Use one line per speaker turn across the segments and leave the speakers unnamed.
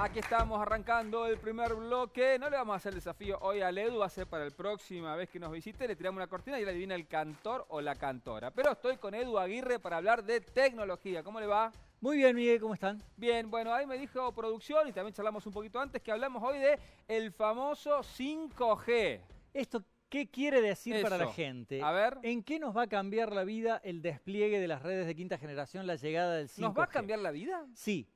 Aquí estamos arrancando el primer bloque. No le vamos a hacer el desafío hoy al Edu, va a ser para la próxima vez que nos visite. Le tiramos una cortina y le adivina el cantor o la cantora. Pero estoy con Edu Aguirre para hablar de tecnología. ¿Cómo le va?
Muy bien, Miguel, ¿cómo están?
Bien, bueno, ahí me dijo producción y también charlamos un poquito antes que hablamos hoy de el famoso 5G.
¿Esto qué quiere decir para la gente? A ver. ¿En qué nos va a cambiar la vida el despliegue de las redes de quinta generación, la llegada del 5G? ¿Nos va a cambiar la vida? Sí.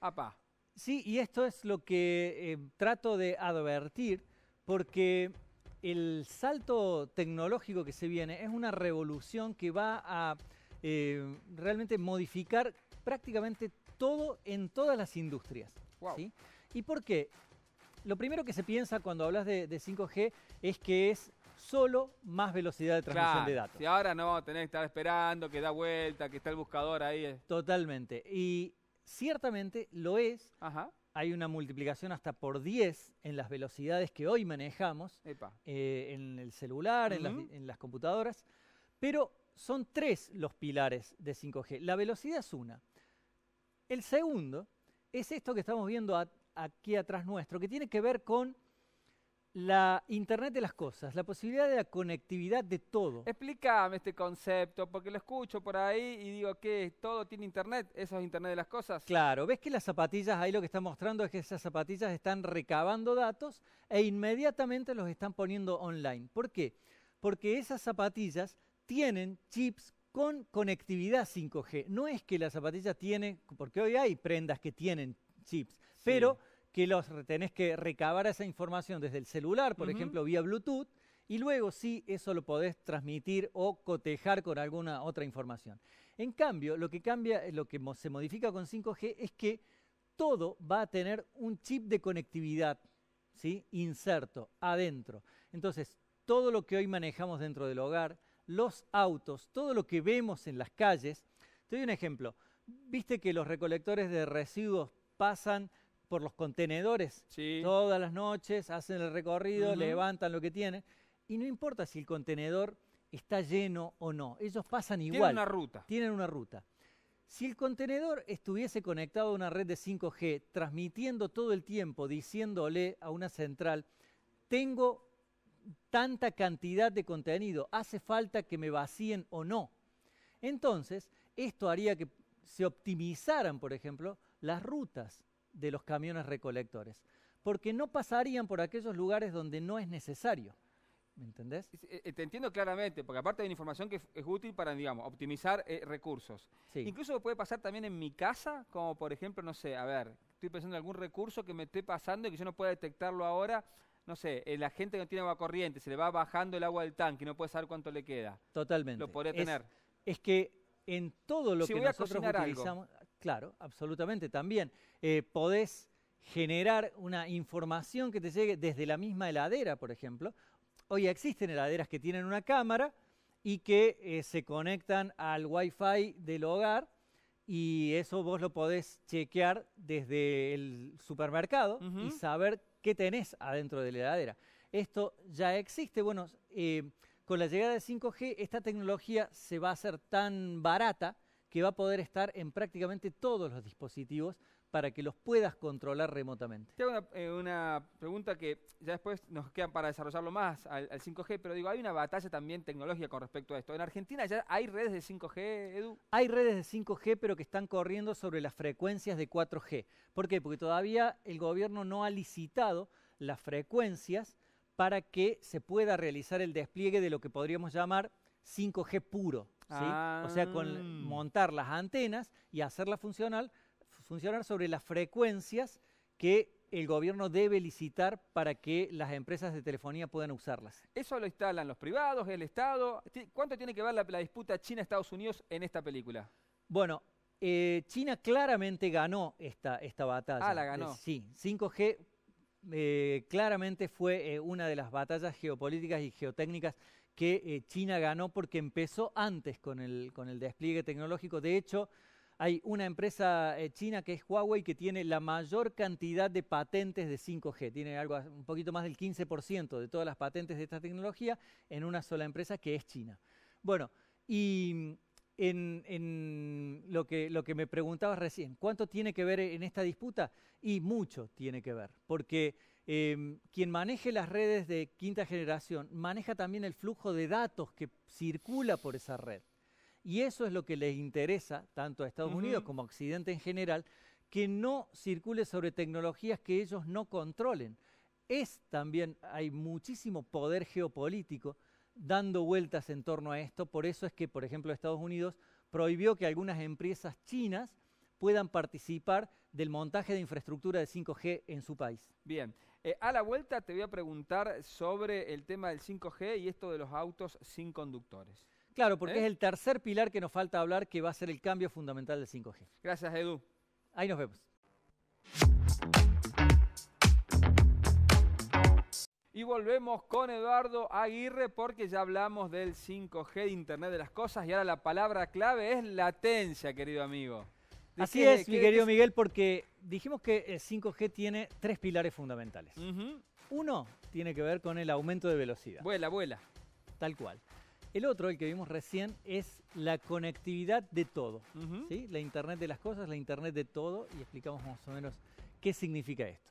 Apá. Sí, y esto es lo que eh, trato de advertir, porque el salto tecnológico que se viene es una revolución que va a eh, realmente modificar prácticamente todo en todas las industrias. ¿Y por qué? Lo primero que se piensa cuando hablas de, 5G es que es solo más velocidad de transmisión de datos.
Y ahora no, a tener que estar esperando que
da vuelta, que está
el buscador ahí. Eh.
Totalmente. Y Ciertamente lo es. Hay una multiplicación hasta por 10 en las velocidades que hoy manejamos, eh, en el celular, en, las, computadoras, pero son tres los pilares de 5G. La velocidad es una. El segundo es esto que estamos viendo aquí atrás nuestro, que tiene que ver con la Internet de las cosas, la posibilidad de la conectividad de todo. Explícame este concepto, porque lo escucho por ahí y digo que todo tiene Internet, eso es Internet de las cosas. Claro, ves que las zapatillas, ahí lo que está mostrando es que esas zapatillas están recabando datos e inmediatamente los están poniendo online. ¿Por qué? Porque esas zapatillas tienen chips con conectividad 5G. No es que la zapatilla tiene, porque hoy hay prendas que tienen chips, pero que los tenés que recabar esa información desde el celular, por ejemplo, vía Bluetooth, y luego sí eso lo podés transmitir o cotejar con alguna otra información. En cambio, lo que cambia, lo que se modifica con 5G es que todo va a tener un chip de conectividad, ¿sí? Inserto, adentro. Entonces, todo lo que hoy manejamos dentro del hogar, los autos, todo lo que vemos en las calles. Te doy un ejemplo. Viste que los recolectores de residuos pasan por los contenedores. Todas las noches hacen el recorrido, levantan lo que tienen. Y no importa si el contenedor está lleno o no, ellos pasan igual. Tienen una ruta. Tienen una ruta. Si el contenedor estuviese conectado a una red de 5G, transmitiendo todo el tiempo, diciéndole a una central, tengo tanta cantidad de contenido, hace falta que me vacíen o no. Entonces, esto haría que se optimizaran, por ejemplo, las rutas de los camiones recolectores, porque no pasarían por aquellos lugares donde no es necesario. ¿Me entendés?
Eh, te entiendo claramente, porque aparte de información que es útil para, digamos, optimizar eh, recursos. Incluso puede pasar también en mi casa, como por ejemplo, no sé, a ver, estoy pensando en algún recurso que me esté pasando y que yo no pueda detectarlo ahora. No sé, eh, la gente que no tiene agua corriente, se le va bajando el agua del tanque y no puede saber cuánto le queda.
Totalmente. Lo podría tener. Es, que en todo lo que nosotros utilizamos, Claro, absolutamente. También eh, podés generar una información que te llegue desde la misma heladera, por ejemplo. Hoy existen heladeras que tienen una cámara y que eh, se conectan al Wi-Fi del hogar y eso vos lo podés chequear desde el supermercado y saber qué tenés adentro de la heladera. Esto ya existe. Bueno, eh, con la llegada de 5G esta tecnología se va a hacer tan barata que va a poder estar en prácticamente todos los dispositivos para que los puedas controlar remotamente.
Tengo eh, una, pregunta que ya después nos quedan para desarrollarlo más al, al, 5G, pero digo, hay una batalla también tecnológica con respecto a esto. ¿En Argentina ya hay redes de 5G, Edu?
Hay redes de 5G, pero que están corriendo sobre las frecuencias de 4G. ¿Por qué? Porque todavía el gobierno no ha licitado las frecuencias para que se pueda realizar el despliegue de lo que podríamos llamar 5G puro. O sea, con ah. montar las antenas y hacerlas funcional, funcionar sobre las frecuencias que el gobierno debe licitar para que las empresas de telefonía puedan usarlas. Eso lo instalan los privados, el Estado. ¿Cuánto tiene que ver la, disputa China-Estados Unidos en esta película? Bueno, eh, China claramente ganó esta, esta batalla. Ah, la ganó. Eh, sí, 5G eh, claramente fue eh, una de las batallas geopolíticas y geotécnicas que eh, China ganó porque empezó antes con el, con el despliegue tecnológico. De hecho, hay una empresa china que es Huawei que tiene la mayor cantidad de patentes de 5G, tiene algo un poquito más del 15% de todas las patentes de esta tecnología en una sola empresa que es China. Bueno, y en, lo, que, me preguntabas recién. ¿Cuánto tiene que ver en esta disputa? Y mucho tiene que ver, porque em, quien maneje las redes de quinta generación maneja también el flujo de datos que circula por esa red. Y eso es lo que les interesa tanto a Estados Unidos como a Occidente en general, que no circule sobre tecnologías que ellos no controlen. Es también, hay muchísimo poder geopolítico dando vueltas en torno a esto. Por eso es que, por ejemplo, Estados Unidos prohibió que algunas empresas chinas puedan participar del montaje de infraestructura de 5G en su país. Bien,
eh, a la vuelta te voy a preguntar sobre el tema
del 5G y esto de los autos sin conductores. Claro, porque ¿Eh? es el tercer pilar que nos falta hablar que va a ser el cambio fundamental del 5G. Gracias, Edu. Ahí nos vemos.
Y volvemos con Eduardo Aguirre porque ya hablamos del 5G, Internet de las Cosas y ahora la palabra clave es latencia, querido amigo. Así es, mi querido Miguel,
porque dijimos que el 5G tiene tres pilares fundamentales. Uno tiene que ver con el aumento de velocidad. Vuela, vuela. Tal cual. El otro, el que vimos recién, es la conectividad de todo. ¿sí? La Internet de las Cosas, la Internet de todo, y explicamos más o menos qué significa esto.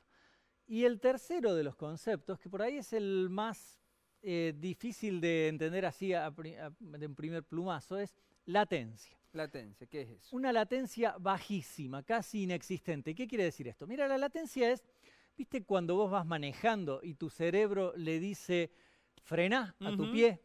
Y el tercero de los conceptos, que por ahí es el más eh, difícil de entender así de un primer plumazo, es latencia. Latencia, ¿qué es eso? Una latencia bajísima, casi inexistente. ¿Qué quiere decir esto? Mira, la latencia es, viste, cuando vos vas manejando y tu cerebro le dice, frena a tu pie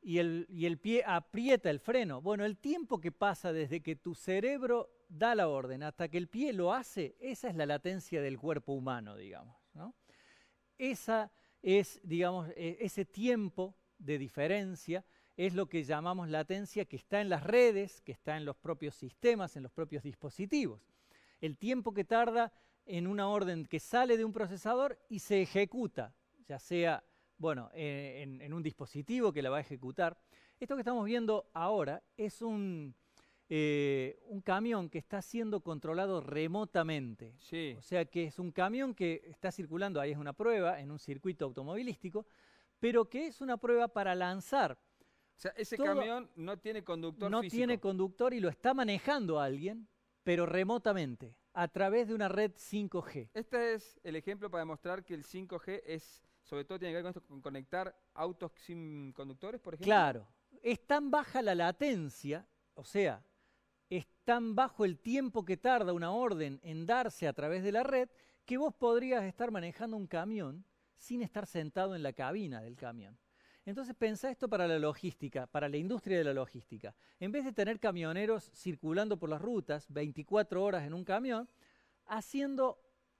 y, el, y el pie aprieta el freno. Bueno, el tiempo que pasa desde que tu cerebro da la orden hasta que el pie lo hace, esa es la latencia del cuerpo humano, digamos. ¿no? Esa es, digamos, e, ese tiempo de diferencia es lo que llamamos latencia que está en las redes, que está en los propios sistemas, en los propios dispositivos. El tiempo que tarda en una orden que sale de un procesador y se ejecuta, ya sea, bueno, e, en un dispositivo que la va a ejecutar. Esto que estamos viendo ahora es un, eh, un camión que está siendo controlado remotamente. Sí. O sea que es un camión que está circulando, ahí es una prueba, en un circuito automovilístico, pero que es una prueba para lanzar. O sea, ese camión
no tiene conductor. No tiene
conductor y lo está manejando alguien, pero remotamente, a través de una red 5G.
Este es el ejemplo para demostrar que el 5G es, sobre todo tiene que ver con, con conectar autos sin conductores, por ejemplo. Claro,
es tan baja la latencia, o sea, es tan bajo el tiempo que tarda una orden en darse a través de la red que vos podrías estar manejando un camión sin estar sentado en la cabina del camión. Entonces pensá esto para la logística, para la industria de la logística. En vez de tener camioneros circulando por las rutas 24 horas en un camión, haciendo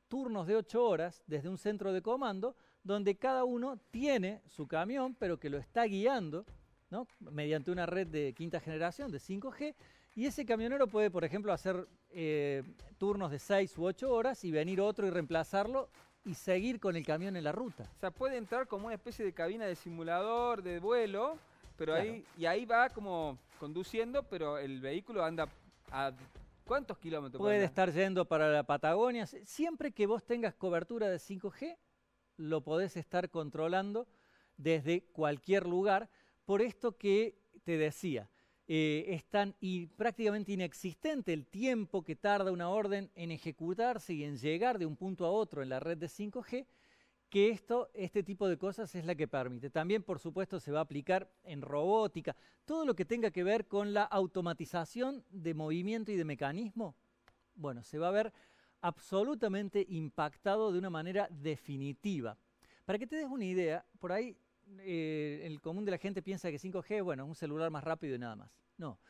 turnos de 8 horas desde un centro de comando, donde cada uno tiene su camión, pero que lo está guiando ¿no? mediante una red de quinta generación, de 5G, y ese camionero puede, por ejemplo, hacer eh, turnos de 6 u 8 horas y venir otro y reemplazarlo y seguir con el camión en la ruta. O sea, puede entrar como una especie de cabina de
simulador de vuelo, pero ahí y ahí va como conduciendo, pero el vehículo anda a ¿Cuántos kilómetros? Puede
estar yendo para la Patagonia. Siempre que vos tengas cobertura de 5G, lo podés estar controlando desde cualquier lugar. Por esto que te decía, eh, es tan y prácticamente inexistente el tiempo que tarda una orden en ejecutarse y en llegar de un punto a otro en la red de 5G, que esto, este tipo de cosas es la que permite. También, por supuesto, se va a aplicar en robótica, todo lo que tenga que ver con la automatización de movimiento y de mecanismo, bueno, se va a ver absolutamente impactado de una manera definitiva. Para que te des una idea, por ahí eh, el común de la gente piensa que 5G, bueno, un celular más rápido y nada más. No.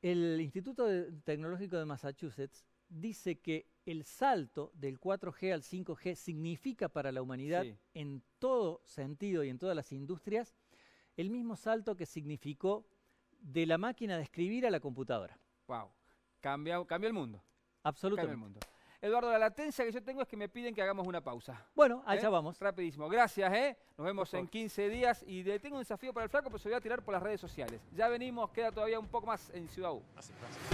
El Instituto Tecnológico de Massachusetts dice que el salto del 4G al 5G significa para la humanidad en todo sentido y en todas las industrias el mismo salto que significó de la máquina de escribir a la computadora. Wow. Cambia, cambia el mundo. Absolutamente. el mundo. Eduardo, la latencia
que yo tengo es que me piden que hagamos una pausa. Bueno, allá ¿Eh? vamos. Rapidísimo. Gracias, ¿eh? Nos vemos en 15 días y de, tengo un desafío para el flaco, pero se voy a tirar por las redes sociales. Ya venimos, queda todavía un poco más en Ciudad U. Así, gracias.